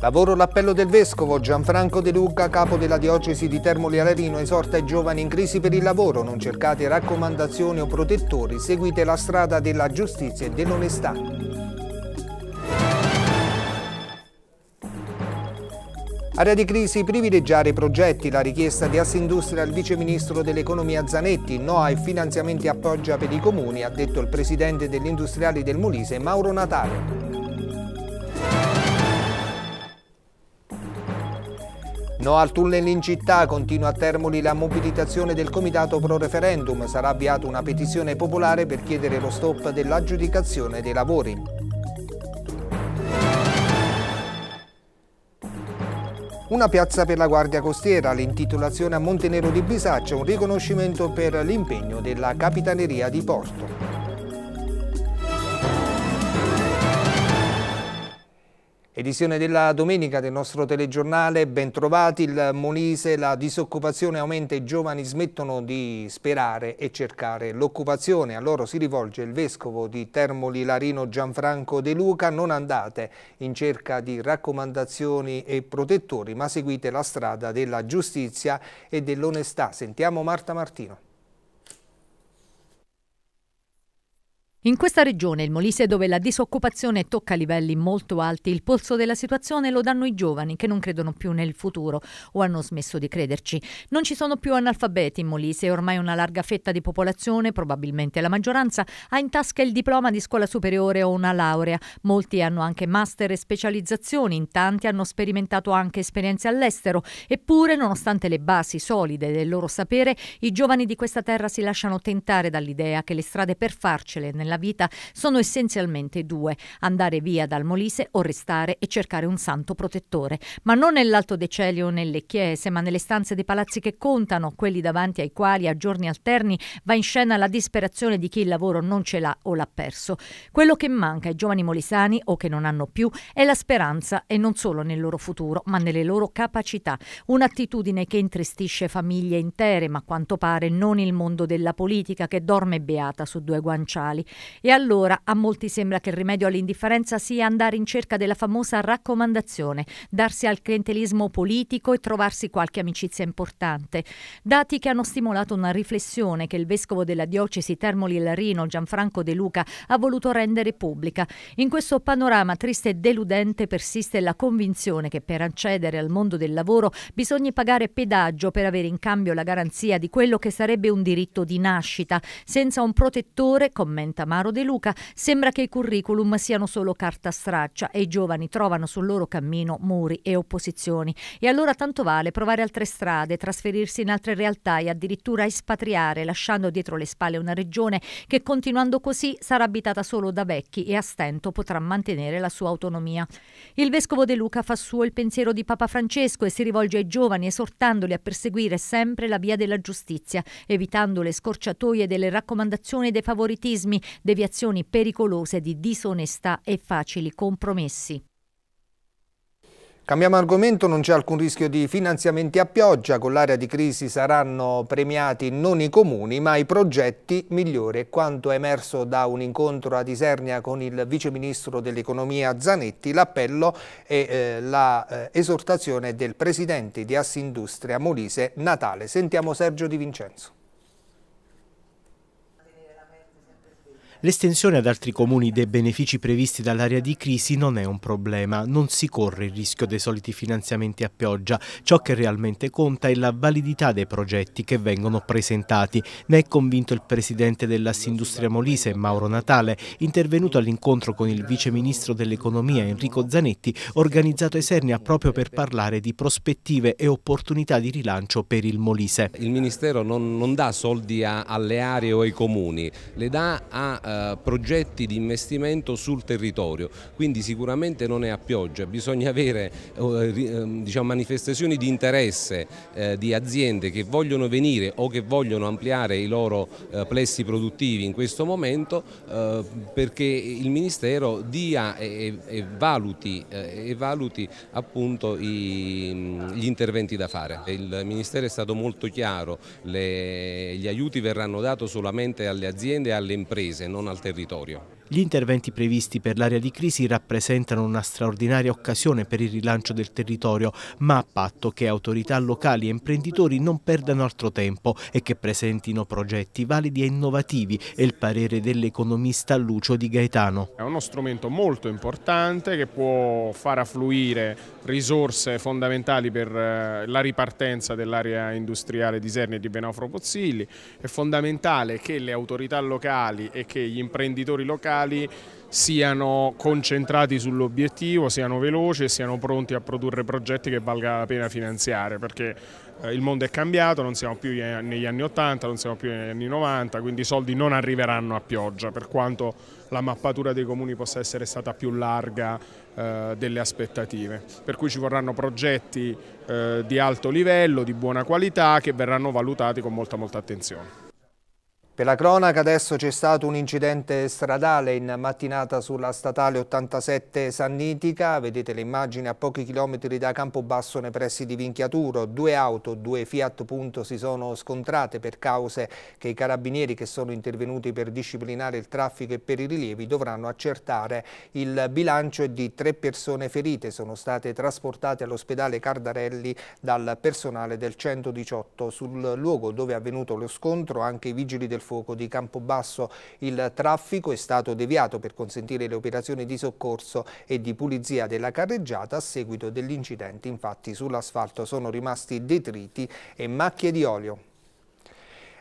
Lavoro l'appello del Vescovo Gianfranco De Luca, capo della diocesi di Termoli Alarino, esorta i giovani in crisi per il lavoro, non cercate raccomandazioni o protettori, seguite la strada della giustizia e dell'onestà. Area di crisi, privilegiare i progetti, la richiesta di Assindustria al viceministro dell'economia Zanetti, no ai finanziamenti appoggia per i comuni, ha detto il presidente degli industriali del Molise Mauro Natale. No al tunnel in città, continua a Termoli la mobilitazione del comitato pro referendum. Sarà avviata una petizione popolare per chiedere lo stop dell'aggiudicazione dei lavori. Una piazza per la Guardia Costiera, l'intitolazione a Montenero di Bisaccia, un riconoscimento per l'impegno della Capitaneria di Porto. Edizione della domenica del nostro telegiornale, bentrovati il Molise, la disoccupazione aumenta, i giovani smettono di sperare e cercare l'occupazione. A loro si rivolge il vescovo di Termoli Larino Gianfranco De Luca, non andate in cerca di raccomandazioni e protettori ma seguite la strada della giustizia e dell'onestà. Sentiamo Marta Martino. In questa regione, il Molise, dove la disoccupazione tocca livelli molto alti, il polso della situazione lo danno i giovani che non credono più nel futuro o hanno smesso di crederci. Non ci sono più analfabeti in Molise, ormai una larga fetta di popolazione, probabilmente la maggioranza, ha in tasca il diploma di scuola superiore o una laurea. Molti hanno anche master e specializzazioni, in tanti hanno sperimentato anche esperienze all'estero. Eppure, nonostante le basi solide del loro sapere, i giovani di questa terra si lasciano tentare dall'idea che le strade per farcele nella vita sono essenzialmente due, andare via dal Molise o restare e cercare un santo protettore, ma non nell'alto decelio o nelle chiese, ma nelle stanze dei palazzi che contano, quelli davanti ai quali a giorni alterni va in scena la disperazione di chi il lavoro non ce l'ha o l'ha perso. Quello che manca ai giovani molisani o che non hanno più è la speranza e non solo nel loro futuro, ma nelle loro capacità, un'attitudine che intristisce famiglie intere, ma a quanto pare non il mondo della politica che dorme beata su due guanciali. E allora a molti sembra che il rimedio all'indifferenza sia andare in cerca della famosa raccomandazione, darsi al clientelismo politico e trovarsi qualche amicizia importante. Dati che hanno stimolato una riflessione che il vescovo della diocesi Termoli Larino Gianfranco De Luca ha voluto rendere pubblica. In questo panorama triste e deludente persiste la convinzione che per accedere al mondo del lavoro bisogna pagare pedaggio per avere in cambio la garanzia di quello che sarebbe un diritto di nascita, senza un protettore, commenta Amaro De Luca, sembra che i curriculum siano solo carta straccia e i giovani trovano sul loro cammino muri e opposizioni. E allora tanto vale provare altre strade, trasferirsi in altre realtà e addirittura espatriare, lasciando dietro le spalle una regione che continuando così sarà abitata solo da vecchi e a stento potrà mantenere la sua autonomia. Il vescovo De Luca fa suo il pensiero di Papa Francesco e si rivolge ai giovani esortandoli a perseguire sempre la via della giustizia, evitando le scorciatoie delle raccomandazioni e dei favoritismi, deviazioni pericolose di disonestà e facili compromessi. Cambiamo argomento, non c'è alcun rischio di finanziamenti a pioggia, con l'area di crisi saranno premiati non i comuni ma i progetti migliori. Quanto è emerso da un incontro ad Isernia con il Vice Ministro dell'economia Zanetti, l'appello e eh, l'esortazione eh, del presidente di Assindustria Molise Natale. Sentiamo Sergio Di Vincenzo. L'estensione ad altri comuni dei benefici previsti dall'area di crisi non è un problema, non si corre il rischio dei soliti finanziamenti a pioggia, ciò che realmente conta è la validità dei progetti che vengono presentati. Ne è convinto il presidente dell'Assindustria Molise, Mauro Natale, intervenuto all'incontro con il vice ministro dell'economia Enrico Zanetti, organizzato a Esernia proprio per parlare di prospettive e opportunità di rilancio per il Molise. Il Ministero non, non dà soldi a, alle aree o ai comuni, le dà a eh, progetti di investimento sul territorio, quindi sicuramente non è a pioggia, bisogna avere eh, eh, diciamo, manifestazioni di interesse di aziende che vogliono venire o che vogliono ampliare i loro plessi produttivi in questo momento perché il Ministero dia e, valuti, e valuti appunto gli interventi da fare. Il Ministero è stato molto chiaro, gli aiuti verranno dati solamente alle aziende e alle imprese, non al territorio. Gli interventi previsti per l'area di crisi rappresentano una straordinaria occasione per il rilancio del territorio, ma a patto che autorità locali e imprenditori non perdano altro tempo e che presentino progetti validi e innovativi è il parere dell'economista Lucio Di Gaetano. È uno strumento molto importante che può far affluire risorse fondamentali per eh, la ripartenza dell'area industriale di Serni e di Benofro Pozzilli. È fondamentale che le autorità locali e che gli imprenditori locali industriali siano concentrati sull'obiettivo, siano veloci e siano pronti a produrre progetti che valga la pena finanziare, perché eh, il mondo è cambiato, non siamo più negli anni 80, non siamo più negli anni 90, quindi i soldi non arriveranno a pioggia, per quanto la mappatura dei comuni possa essere stata più larga eh, delle aspettative. Per cui ci vorranno progetti eh, di alto livello, di buona qualità, che verranno valutati con molta molta attenzione. Per la cronaca adesso c'è stato un incidente stradale in mattinata sulla statale 87 Sannitica, vedete le immagini a pochi chilometri da Campobasso nei pressi di Vinchiaturo, due auto, due Fiat Punto si sono scontrate per cause che i carabinieri che sono intervenuti per disciplinare il traffico e per i rilievi dovranno accertare. Il bilancio è di tre persone ferite, sono state trasportate all'ospedale Cardarelli dal personale del 118 sul luogo dove è avvenuto lo scontro, anche i vigili del fuoco di Campobasso. Il traffico è stato deviato per consentire le operazioni di soccorso e di pulizia della carreggiata a seguito dell'incidente. Infatti sull'asfalto sono rimasti detriti e macchie di olio.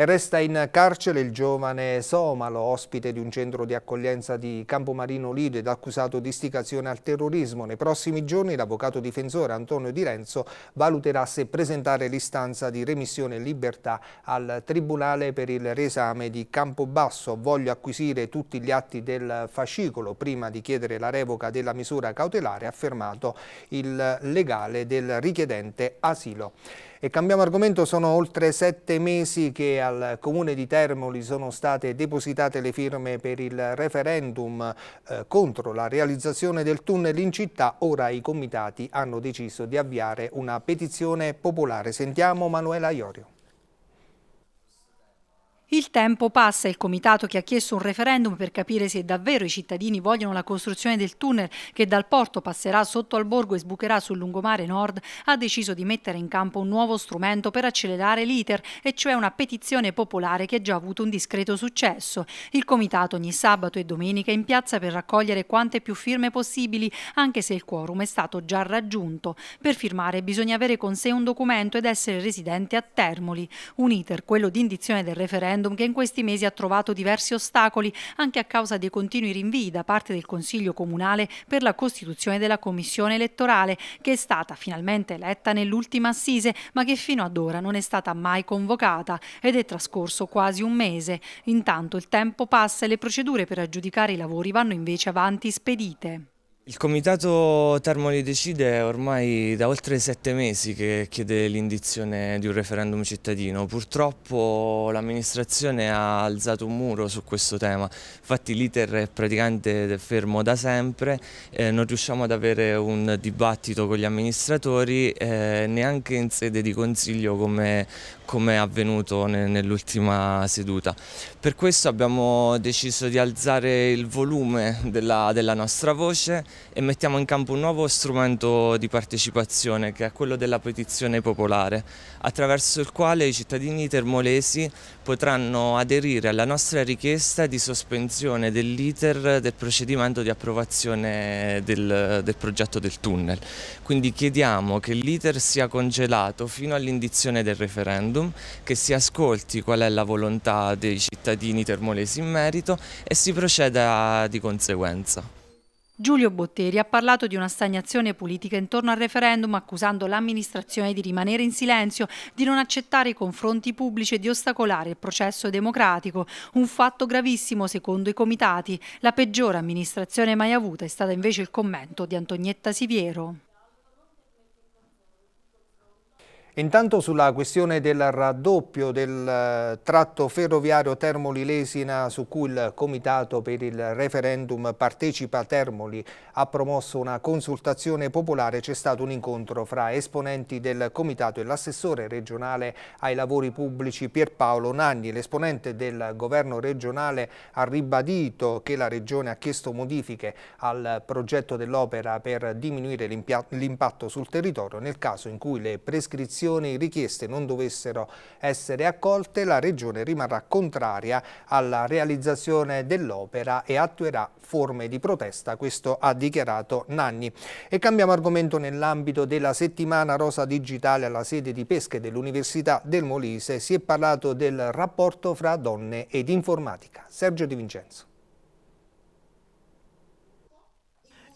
E resta in carcere il giovane Somalo, ospite di un centro di accoglienza di Campomarino Lido ed accusato di istigazione al terrorismo. Nei prossimi giorni l'avvocato difensore Antonio Di Renzo valuterà se presentare l'istanza di remissione e libertà al Tribunale per il riesame di Campobasso. Voglio acquisire tutti gli atti del fascicolo prima di chiedere la revoca della misura cautelare, ha affermato il legale del richiedente asilo. E cambiamo argomento, sono oltre sette mesi che al Comune di Termoli sono state depositate le firme per il referendum eh, contro la realizzazione del tunnel in città. Ora i comitati hanno deciso di avviare una petizione popolare. Sentiamo Manuela Iorio tempo passa, e il comitato che ha chiesto un referendum per capire se davvero i cittadini vogliono la costruzione del tunnel che dal porto passerà sotto al borgo e sbucherà sul lungomare nord, ha deciso di mettere in campo un nuovo strumento per accelerare l'iter, e cioè una petizione popolare che ha già avuto un discreto successo. Il comitato ogni sabato e domenica è in piazza per raccogliere quante più firme possibili, anche se il quorum è stato già raggiunto. Per firmare bisogna avere con sé un documento ed essere residente a Termoli. Un iter, quello di indizione del referendum, che in questi mesi ha trovato diversi ostacoli anche a causa dei continui rinvii da parte del Consiglio Comunale per la costituzione della Commissione elettorale, che è stata finalmente eletta nell'ultima assise, ma che fino ad ora non è stata mai convocata ed è trascorso quasi un mese. Intanto il tempo passa e le procedure per aggiudicare i lavori vanno invece avanti spedite. Il Comitato Termoli Decide ormai da oltre sette mesi che chiede l'indizione di un referendum cittadino. Purtroppo l'amministrazione ha alzato un muro su questo tema, infatti l'iter è praticamente fermo da sempre, eh, non riusciamo ad avere un dibattito con gli amministratori eh, neanche in sede di consiglio come, come è avvenuto ne, nell'ultima seduta. Per questo abbiamo deciso di alzare il volume della, della nostra voce e mettiamo in campo un nuovo strumento di partecipazione che è quello della petizione popolare, attraverso il quale i cittadini termolesi potranno aderire alla nostra richiesta di sospensione dell'iter del procedimento di approvazione del, del progetto del tunnel. Quindi chiediamo che l'iter sia congelato fino all'indizione del referendum, che si ascolti qual è la volontà dei cittadini termolesi in merito e si proceda di conseguenza. Giulio Botteri ha parlato di una stagnazione politica intorno al referendum accusando l'amministrazione di rimanere in silenzio, di non accettare i confronti pubblici e di ostacolare il processo democratico, un fatto gravissimo secondo i comitati. La peggiore amministrazione mai avuta è stata invece il commento di Antonietta Siviero. Intanto sulla questione del raddoppio del eh, tratto ferroviario Termoli-Lesina su cui il Comitato per il referendum Partecipa a Termoli ha promosso una consultazione popolare c'è stato un incontro fra esponenti del Comitato e l'assessore regionale ai lavori pubblici Pierpaolo Nanni. L'esponente del governo regionale ha ribadito che la regione ha chiesto modifiche al progetto dell'opera per diminuire l'impatto sul territorio nel caso in cui le prescrizioni petizioni richieste non dovessero essere accolte, la Regione rimarrà contraria alla realizzazione dell'opera e attuerà forme di protesta, questo ha dichiarato Nanni. E cambiamo argomento nell'ambito della settimana rosa digitale alla sede di pesche dell'Università del Molise. Si è parlato del rapporto fra donne ed informatica. Sergio Di Vincenzo.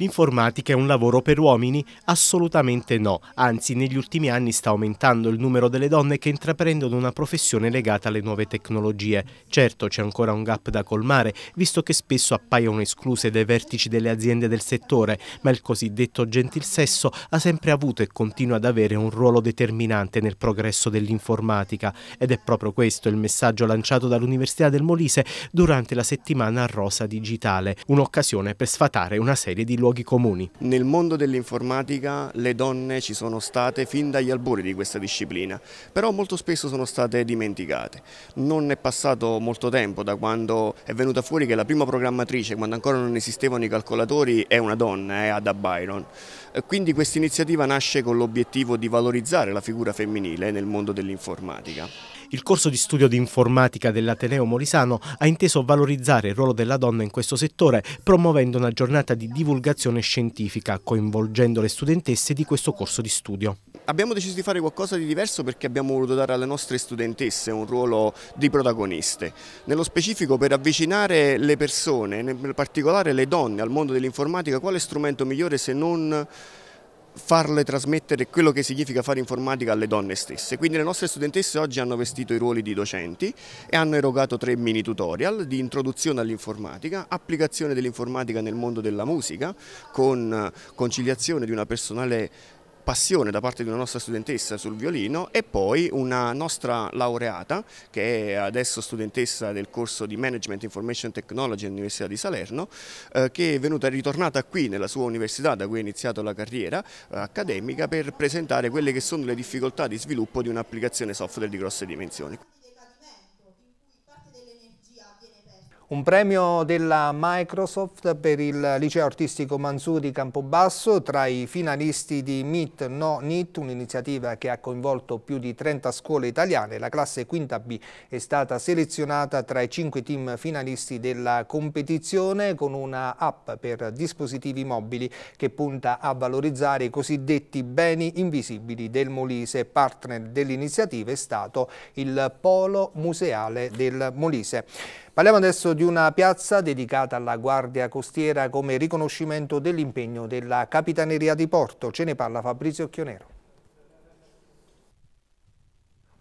L'informatica è un lavoro per uomini? Assolutamente no, anzi negli ultimi anni sta aumentando il numero delle donne che intraprendono una professione legata alle nuove tecnologie. Certo c'è ancora un gap da colmare, visto che spesso appaiono escluse dai vertici delle aziende del settore, ma il cosiddetto gentil sesso ha sempre avuto e continua ad avere un ruolo determinante nel progresso dell'informatica ed è proprio questo il messaggio lanciato dall'Università del Molise durante la settimana Rosa Digitale, un'occasione per sfatare una serie di luoghi luoghi comuni. Nel mondo dell'informatica le donne ci sono state fin dagli albori di questa disciplina, però molto spesso sono state dimenticate. Non è passato molto tempo da quando è venuta fuori che la prima programmatrice, quando ancora non esistevano i calcolatori, è una donna, è eh, Ada Byron. Eh, quindi questa iniziativa nasce con l'obiettivo di valorizzare la figura femminile nel mondo dell'informatica. Il corso di studio di informatica dell'Ateneo Molisano ha inteso valorizzare il ruolo della donna in questo settore promuovendo una giornata di divulgazione scientifica coinvolgendo le studentesse di questo corso di studio. Abbiamo deciso di fare qualcosa di diverso perché abbiamo voluto dare alle nostre studentesse un ruolo di protagoniste, nello specifico per avvicinare le persone, in particolare le donne al mondo dell'informatica, quale strumento migliore se non farle trasmettere quello che significa fare informatica alle donne stesse. Quindi le nostre studentesse oggi hanno vestito i ruoli di docenti e hanno erogato tre mini tutorial di introduzione all'informatica, applicazione dell'informatica nel mondo della musica con eh, conciliazione di una personale passione da parte di una nostra studentessa sul violino e poi una nostra laureata che è adesso studentessa del corso di Management Information Technology all'Università di Salerno eh, che è venuta ritornata qui nella sua università da cui ha iniziato la carriera eh, accademica per presentare quelle che sono le difficoltà di sviluppo di un'applicazione software di grosse dimensioni. Un premio della Microsoft per il liceo artistico di Campobasso tra i finalisti di Meet No NIT, un'iniziativa che ha coinvolto più di 30 scuole italiane. La classe quinta B è stata selezionata tra i cinque team finalisti della competizione con una app per dispositivi mobili che punta a valorizzare i cosiddetti beni invisibili del Molise. Partner dell'iniziativa è stato il Polo Museale del Molise. Parliamo adesso di una piazza dedicata alla Guardia Costiera come riconoscimento dell'impegno della Capitaneria di Porto. Ce ne parla Fabrizio Chionero.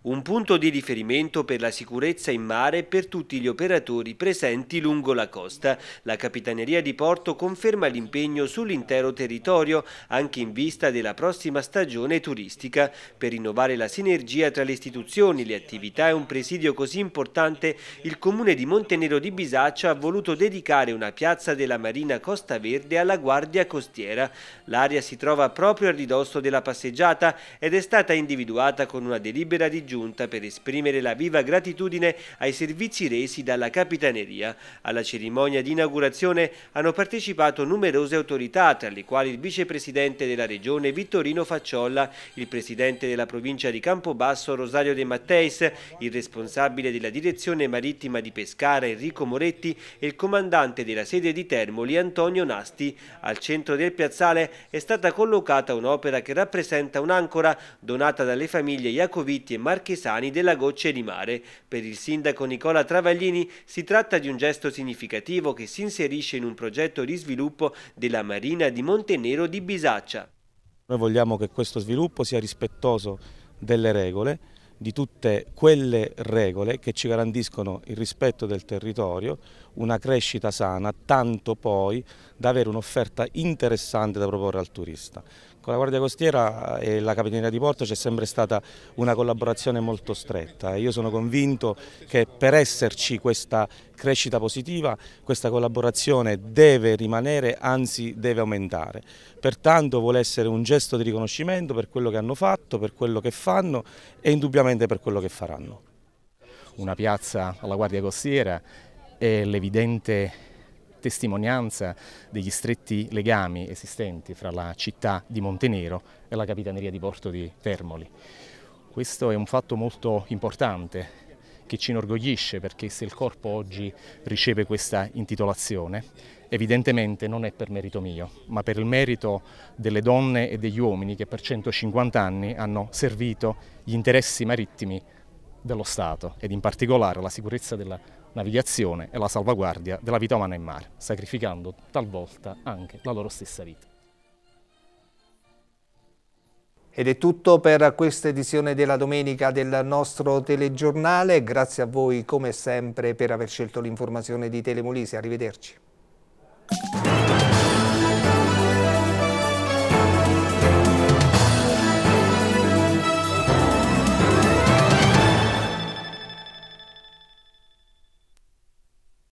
Un punto di riferimento per la sicurezza in mare per tutti gli operatori presenti lungo la costa. La Capitaneria di Porto conferma l'impegno sull'intero territorio, anche in vista della prossima stagione turistica, per rinnovare la sinergia tra le istituzioni, le attività e un presidio così importante, il Comune di Montenero di Bisaccia ha voluto dedicare una piazza della Marina Costa Verde alla Guardia Costiera. L'area si trova proprio a ridosso della passeggiata ed è stata individuata con una delibera di giunta per esprimere la viva gratitudine ai servizi resi dalla Capitaneria. Alla cerimonia di inaugurazione hanno partecipato numerose autorità, tra le quali il vicepresidente della regione Vittorino Facciolla, il presidente della provincia di Campobasso Rosario De Matteis, il responsabile della direzione marittima di Pescara Enrico Moretti e il comandante della sede di Termoli Antonio Nasti. Al centro del piazzale è stata collocata un'opera che rappresenta un'ancora donata dalle famiglie Iacoviti e Martini marchesani della goccia di mare. Per il sindaco Nicola Travaglini si tratta di un gesto significativo che si inserisce in un progetto di sviluppo della Marina di Montenero di Bisaccia. Noi vogliamo che questo sviluppo sia rispettoso delle regole, di tutte quelle regole che ci garantiscono il rispetto del territorio, una crescita sana, tanto poi da avere un'offerta interessante da proporre al turista. Con la Guardia Costiera e la Capitaneria di Porto c'è sempre stata una collaborazione molto stretta e io sono convinto che per esserci questa crescita positiva questa collaborazione deve rimanere, anzi deve aumentare. Pertanto vuole essere un gesto di riconoscimento per quello che hanno fatto, per quello che fanno e indubbiamente per quello che faranno. Una piazza alla Guardia Costiera è l'evidente testimonianza degli stretti legami esistenti fra la città di Montenero e la capitaneria di porto di Termoli. Questo è un fatto molto importante che ci inorgoglisce perché se il corpo oggi riceve questa intitolazione evidentemente non è per merito mio, ma per il merito delle donne e degli uomini che per 150 anni hanno servito gli interessi marittimi dello Stato ed in particolare la sicurezza della città navigazione e la salvaguardia della vita umana in mare, sacrificando talvolta anche la loro stessa vita. Ed è tutto per questa edizione della domenica del nostro telegiornale. Grazie a voi come sempre per aver scelto l'informazione di Telemolise. Arrivederci.